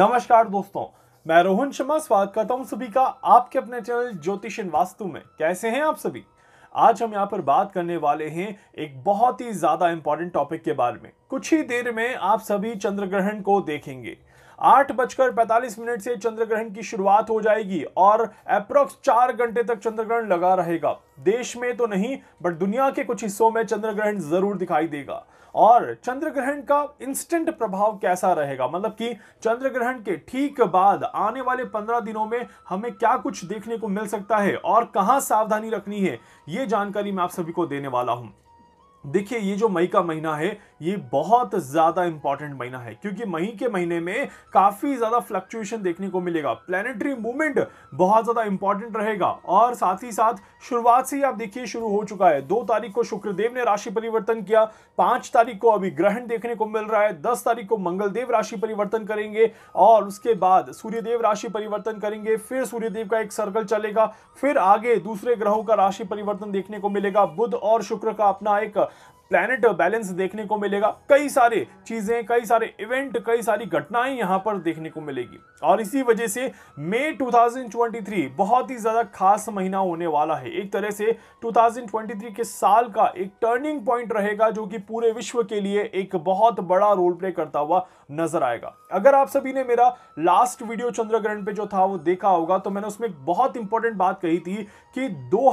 नमस्कार दोस्तों मैं रोहन शर्मा स्वागत करता हूं सभी का आपके अपने चैनल ज्योतिष इन वास्तु में कैसे हैं आप सभी आज हम यहां पर बात करने वाले हैं एक बहुत ही ज्यादा इंपॉर्टेंट टॉपिक के बारे में कुछ ही देर में आप सभी चंद्र ग्रहण को देखेंगे आठ बजकर पैंतालीस मिनट से चंद्र ग्रहण की शुरुआत हो जाएगी और अप्रोक्स चार घंटे तक चंद्र ग्रहण लगा रहेगा देश में तो नहीं बट दुनिया के कुछ हिस्सों में चंद्र ग्रहण जरूर दिखाई देगा और चंद्र ग्रहण का इंस्टेंट प्रभाव कैसा रहेगा मतलब कि चंद्र ग्रहण के ठीक बाद आने वाले पंद्रह दिनों में हमें क्या कुछ देखने को मिल सकता है और कहाँ सावधानी रखनी है ये जानकारी मैं आप सभी को देने वाला हूँ देखिए ये जो मई का महीना है ये बहुत ज़्यादा इंपॉर्टेंट महीना है क्योंकि मई के महीने में काफ़ी ज़्यादा फ्लक्चुएशन देखने को मिलेगा प्लेनेटरी मूवमेंट बहुत ज़्यादा इंपॉर्टेंट रहेगा और साथ ही साथ शुरुआत से ही आप देखिए शुरू हो चुका है दो तारीख को शुक्रदेव ने राशि परिवर्तन किया पाँच तारीख को अभी ग्रहण देखने को मिल रहा है दस तारीख को मंगलदेव राशि परिवर्तन करेंगे और उसके बाद सूर्यदेव राशि परिवर्तन करेंगे फिर सूर्यदेव का एक सर्कल चलेगा फिर आगे दूसरे ग्रहों का राशि परिवर्तन देखने को मिलेगा बुध और शुक्र का अपना एक प्लैनेट बैलेंस देखने को मिलेगा कई सारे चीज़ें कई सारे इवेंट कई सारी घटनाएं यहां पर देखने को मिलेगी और इसी वजह से मई 2023 बहुत ही ज़्यादा खास महीना होने वाला है एक तरह से 2023 के साल का एक टर्निंग पॉइंट रहेगा जो कि पूरे विश्व के लिए एक बहुत बड़ा रोल प्ले करता हुआ नजर आएगा अगर आप सभी ने मेरा लास्ट वीडियो चंद्रग्रहण पे जो था वो देखा होगा तो मैंने उसमें एक बहुत इंपॉर्टेंट बात कही थी कि दो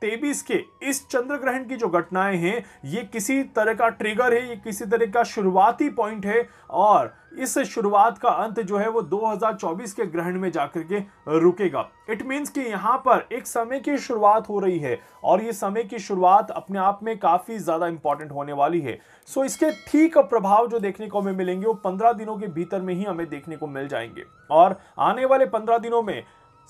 तेबीस के इस चंद्र ग्रहण की जो घटनाएं हैं ये किसी तरह का ट्रिगर है ये किसी तरह का शुरुआती पॉइंट है और इस शुरुआत का अंत जो है वो 2024 के ग्रहण में जाकर के रुकेगा इट मीन्स कि यहाँ पर एक समय की शुरुआत हो रही है और ये समय की शुरुआत अपने आप में काफ़ी ज़्यादा इंपॉर्टेंट होने वाली है सो इसके ठीक प्रभाव जो देखने को हमें मिलेंगे वो पंद्रह दिनों के भीतर में ही हमें देखने को मिल जाएंगे और आने वाले पंद्रह दिनों में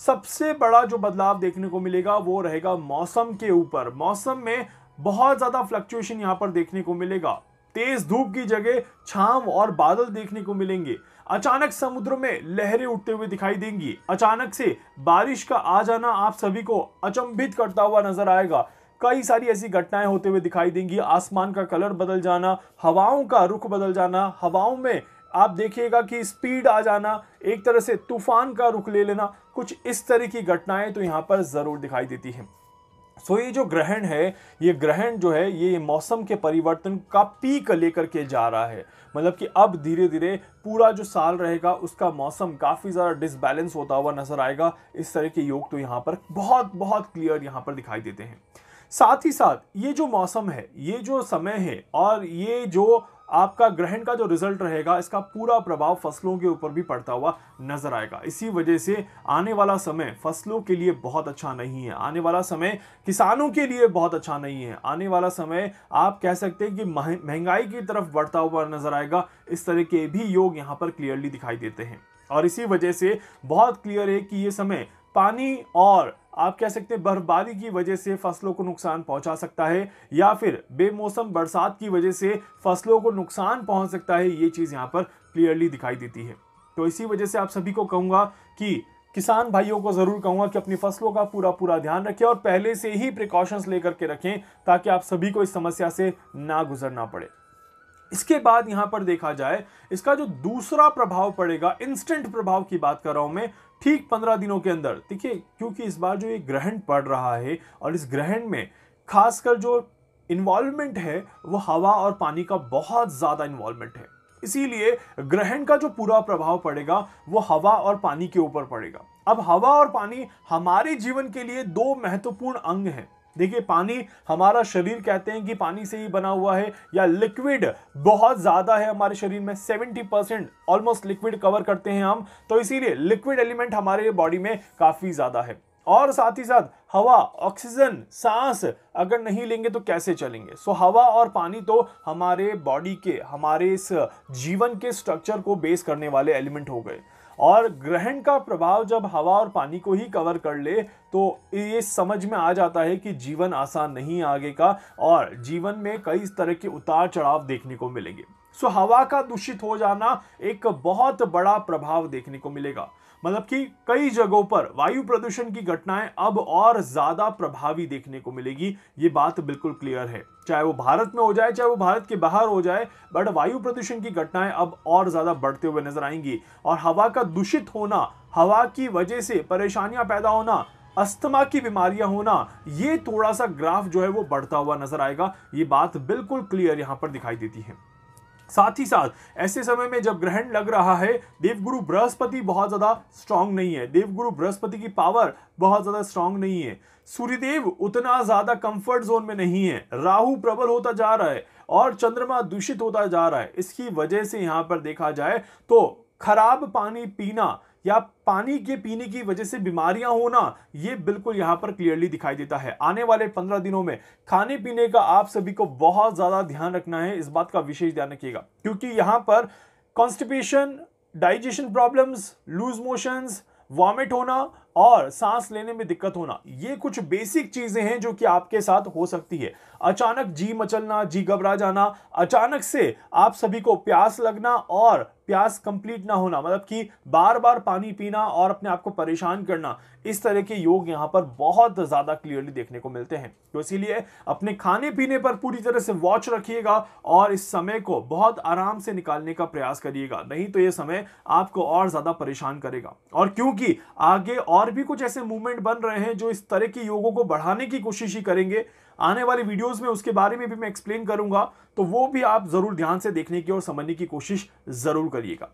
सबसे बड़ा जो बदलाव देखने को मिलेगा वो रहेगा मौसम के ऊपर मौसम में बहुत ज़्यादा फ्लक्चुएशन यहाँ पर देखने को मिलेगा तेज धूप की जगह छाव और बादल देखने को मिलेंगे अचानक समुद्र में लहरें उठते हुए दिखाई देंगी अचानक से बारिश का आ जाना आप सभी को अचंभित करता हुआ नजर आएगा कई सारी ऐसी घटनाएं होते हुए दिखाई देंगी आसमान का कलर बदल जाना हवाओं का रुख बदल जाना हवाओं में आप देखिएगा कि स्पीड आ जाना एक तरह से तूफान का रुख ले लेना कुछ इस तरह की घटनाएं तो यहाँ पर ज़रूर दिखाई देती हैं सो ये जो ग्रहण है ये ग्रहण जो है ये मौसम के परिवर्तन का पीक लेकर के जा रहा है मतलब कि अब धीरे धीरे पूरा जो साल रहेगा उसका मौसम काफ़ी ज़्यादा डिसबैलेंस होता हुआ नज़र आएगा इस तरह के योग तो यहाँ पर बहुत बहुत क्लियर यहाँ पर दिखाई देते हैं साथ ही साथ ये जो मौसम है ये जो समय है और ये जो आपका ग्रहण का जो रिजल्ट रहेगा इसका पूरा प्रभाव फसलों के ऊपर भी पड़ता हुआ नजर आएगा इसी वजह से आने वाला समय फसलों के लिए बहुत अच्छा नहीं है आने वाला समय किसानों के लिए बहुत अच्छा नहीं है आने वाला समय आप कह सकते हैं कि महंगाई की तरफ बढ़ता हुआ नजर आएगा इस तरह के भी योग यहाँ पर क्लियरली दिखाई देते हैं और इसी वजह से बहुत क्लियर है कि ये समय पानी और आप कह सकते हैं बर्फबारी की वजह से फसलों को नुकसान पहुंचा सकता है या फिर बेमौसम बरसात की वजह से फसलों को नुकसान पहुंच सकता है ये चीज़ यहाँ पर क्लियरली दिखाई देती है तो इसी वजह से आप सभी को कहूँगा कि किसान भाइयों को ज़रूर कहूँगा कि अपनी फसलों का पूरा पूरा ध्यान रखें और पहले से ही प्रिकॉशंस लेकर के रखें ताकि आप सभी को इस समस्या से ना गुजरना पड़े इसके बाद यहाँ पर देखा जाए इसका जो दूसरा प्रभाव पड़ेगा इंस्टेंट प्रभाव की बात कर रहा हूँ मैं ठीक पंद्रह दिनों के अंदर देखिए क्योंकि इस बार जो ये ग्रहण पड़ रहा है और इस ग्रहण में खासकर जो इन्वॉल्वमेंट है वो हवा और पानी का बहुत ज़्यादा इन्वॉल्वमेंट है इसीलिए ग्रहण का जो पूरा प्रभाव पड़ेगा वो हवा और पानी के ऊपर पड़ेगा अब हवा और पानी हमारे जीवन के लिए दो महत्वपूर्ण अंग हैं देखिए पानी हमारा शरीर कहते हैं कि पानी से ही बना हुआ है या लिक्विड बहुत ज़्यादा है हमारे शरीर में 70 परसेंट ऑलमोस्ट लिक्विड कवर करते हैं हम तो इसीलिए लिक्विड एलिमेंट हमारे बॉडी में काफ़ी ज़्यादा है और साथ ही साथ हवा ऑक्सीजन सांस अगर नहीं लेंगे तो कैसे चलेंगे सो so, हवा और पानी तो हमारे बॉडी के हमारे इस जीवन के स्ट्रक्चर को बेस करने वाले एलिमेंट हो गए और ग्रहण का प्रभाव जब हवा और पानी को ही कवर कर ले तो ये समझ में आ जाता है कि जीवन आसान नहीं आगे का और जीवन में कई तरह के उतार चढ़ाव देखने को मिलेंगे सो हवा का दूषित हो जाना एक बहुत बड़ा प्रभाव देखने को मिलेगा मतलब कि कई जगहों पर वायु प्रदूषण की घटनाएं अब और ज्यादा प्रभावी देखने को मिलेगी ये बात बिल्कुल क्लियर है चाहे वो भारत में हो जाए चाहे वो भारत के बाहर हो जाए बट वायु प्रदूषण की घटनाएं अब और ज्यादा बढ़ते हुए नजर आएंगी और हवा का दूषित होना हवा की वजह से परेशानियां पैदा होना अस्थमा की बीमारियां होना ये थोड़ा सा ग्राफ जो है वो बढ़ता हुआ नजर आएगा ये बात बिल्कुल क्लियर यहां पर दिखाई देती है साथ ही साथ ऐसे समय में जब ग्रहण लग रहा है देवगुरु बृहस्पति बहुत ज़्यादा स्ट्रांग नहीं है देवगुरु बृहस्पति की पावर बहुत ज़्यादा स्ट्रांग नहीं है सूर्यदेव उतना ज़्यादा कंफर्ट जोन में नहीं है राहु प्रबल होता जा रहा है और चंद्रमा दूषित होता जा रहा है इसकी वजह से यहां पर देखा जाए तो खराब पानी पीना या पानी के पीने की वजह से बीमारियां होना ये बिल्कुल यहां पर क्लियरली दिखाई देता है आने वाले पंद्रह दिनों में खाने पीने का आप सभी को बहुत ज़्यादा ध्यान रखना है इस बात का विशेष ध्यान रखिएगा क्योंकि यहां पर constipation digestion problems loose motions vomit होना और सांस लेने में दिक्कत होना ये कुछ बेसिक चीजें हैं जो कि आपके साथ हो सकती है अचानक जी मचलना जी घबरा जाना अचानक से आप सभी को प्यास लगना और प्यास कंप्लीट ना होना मतलब कि बार बार पानी पीना और अपने आप को परेशान करना इस तरह के योग यहाँ पर बहुत ज़्यादा क्लियरली देखने को मिलते हैं तो इसीलिए अपने खाने पीने पर पूरी तरह से वॉच रखिएगा और इस समय को बहुत आराम से निकालने का प्रयास करिएगा नहीं तो ये समय आपको और ज़्यादा परेशान करेगा और क्योंकि आगे और और भी कुछ ऐसे मूवमेंट बन रहे हैं जो इस तरह के योगों को बढ़ाने की कोशिश ही करेंगे आने वाली वीडियोस में उसके बारे में भी मैं एक्सप्लेन करूंगा तो वो भी आप ज़रूर ध्यान से देखने की और समझने की कोशिश ज़रूर करिएगा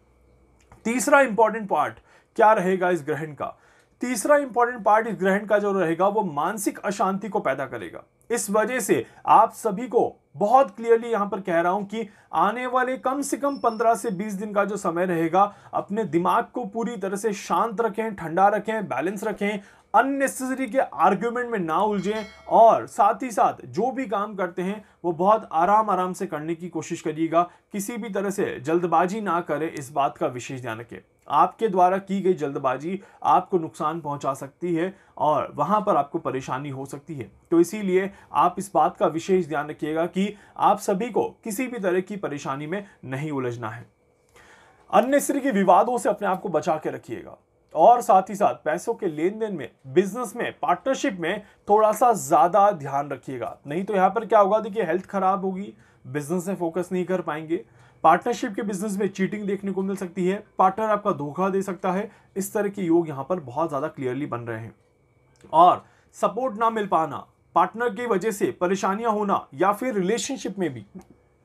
तीसरा इंपॉर्टेंट पार्ट क्या रहेगा इस ग्रहण का तीसरा इंपॉर्टेंट पार्ट इस ग्रहण का जो रहेगा वो मानसिक अशांति को पैदा करेगा इस वजह से आप सभी को बहुत क्लियरली यहां पर कह रहा हूं कि आने वाले कम से कम 15 से 20 दिन का जो समय रहेगा अपने दिमाग को पूरी तरह से शांत रखें ठंडा रखें बैलेंस रखें अननेसेसरी के आर्ग्यूमेंट में ना उलझें और साथ ही साथ जो भी काम करते हैं वो बहुत आराम आराम से करने की कोशिश करिएगा किसी भी तरह से जल्दबाजी ना करें इस बात का विशेष ध्यान रखें आपके द्वारा की गई जल्दबाजी आपको नुकसान पहुंचा सकती है और वहां पर आपको परेशानी हो सकती है तो इसीलिए आप इस बात का विशेष ध्यान रखिएगा कि आप सभी को किसी भी तरह की परेशानी में नहीं उलझना है अन्य स्त्री के विवादों से अपने आप को बचा के रखिएगा और साथ ही साथ पैसों के लेन देन में बिजनेस में पार्टनरशिप में थोड़ा सा ज़्यादा ध्यान रखिएगा नहीं तो यहाँ पर क्या होगा देखिए हेल्थ खराब होगी बिजनेस में फोकस नहीं कर पाएंगे पार्टनरशिप के बिजनेस में चीटिंग देखने को मिल सकती है पार्टनर आपका धोखा दे सकता है इस तरह के योग यहाँ पर बहुत ज़्यादा क्लियरली बन रहे हैं और सपोर्ट ना मिल पाना पार्टनर की वजह से परेशानियाँ होना या फिर रिलेशनशिप में भी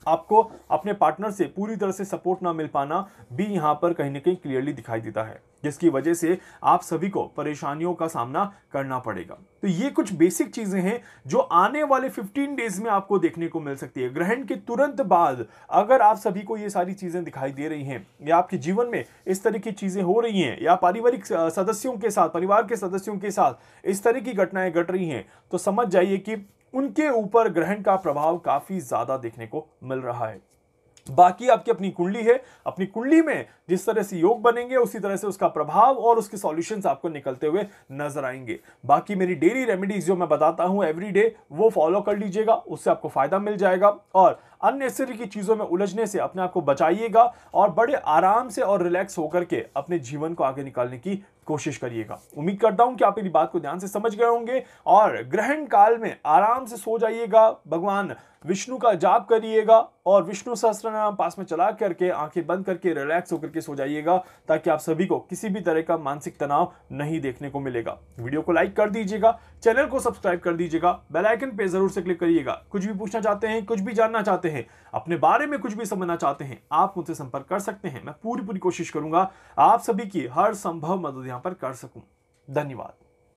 आपको अपने पार्टनर से पूरी तरह से सपोर्ट ना मिल पाना भी यहाँ पर कहीं ना कहीं क्लियरली दिखाई देता है जिसकी वजह से आप सभी को परेशानियों का सामना करना पड़ेगा तो ये कुछ बेसिक चीजें हैं जो आने वाले 15 डेज में आपको देखने को मिल सकती है ग्रहण के तुरंत बाद अगर आप सभी को ये सारी चीजें दिखाई दे रही हैं या आपके जीवन में इस तरह की चीजें हो रही हैं या पारिवारिक सदस्यों के साथ परिवार के सदस्यों के साथ इस तरह की घटनाएं घट रही हैं तो समझ जाइए कि उनके ऊपर ग्रहण का प्रभाव काफी ज्यादा देखने को मिल रहा है बाकी आपकी अपनी कुंडली है अपनी कुंडली में जिस तरह से योग बनेंगे उसी तरह से उसका प्रभाव और उसके सॉल्यूशंस आपको निकलते हुए नजर आएंगे बाकी मेरी डेली रेमेडीज जो मैं बताता हूं एवरीडे वो फॉलो कर लीजिएगा उससे आपको फायदा मिल जाएगा और अननेसेसरी की चीज़ों में उलझने से अपने आप को बचाइएगा और बड़े आराम से और रिलैक्स होकर के अपने जीवन को आगे निकालने की कोशिश करिएगा उम्मीद करता हूं कि आप मेरी बात को ध्यान से समझ गए होंगे और ग्रहण काल में आराम से सो जाइएगा भगवान विष्णु का जाप करिएगा और विष्णु सहस्त्र पास में चला करके आंखें बंद करके रिलैक्स होकर के सो जाइएगा ताकि आप सभी को किसी भी तरह का मानसिक तनाव नहीं देखने को मिलेगा वीडियो को लाइक कर दीजिएगा चैनल को सब्सक्राइब कर दीजिएगा बेल आइकन पे जरूर से क्लिक करिएगा कुछ भी पूछना चाहते हैं कुछ भी जानना चाहते हैं अपने बारे में कुछ भी समझना चाहते हैं आप मुझसे संपर्क कर सकते हैं मैं पूरी पूरी कोशिश करूंगा आप सभी की हर संभव मदद यहाँ पर कर सकूँ धन्यवाद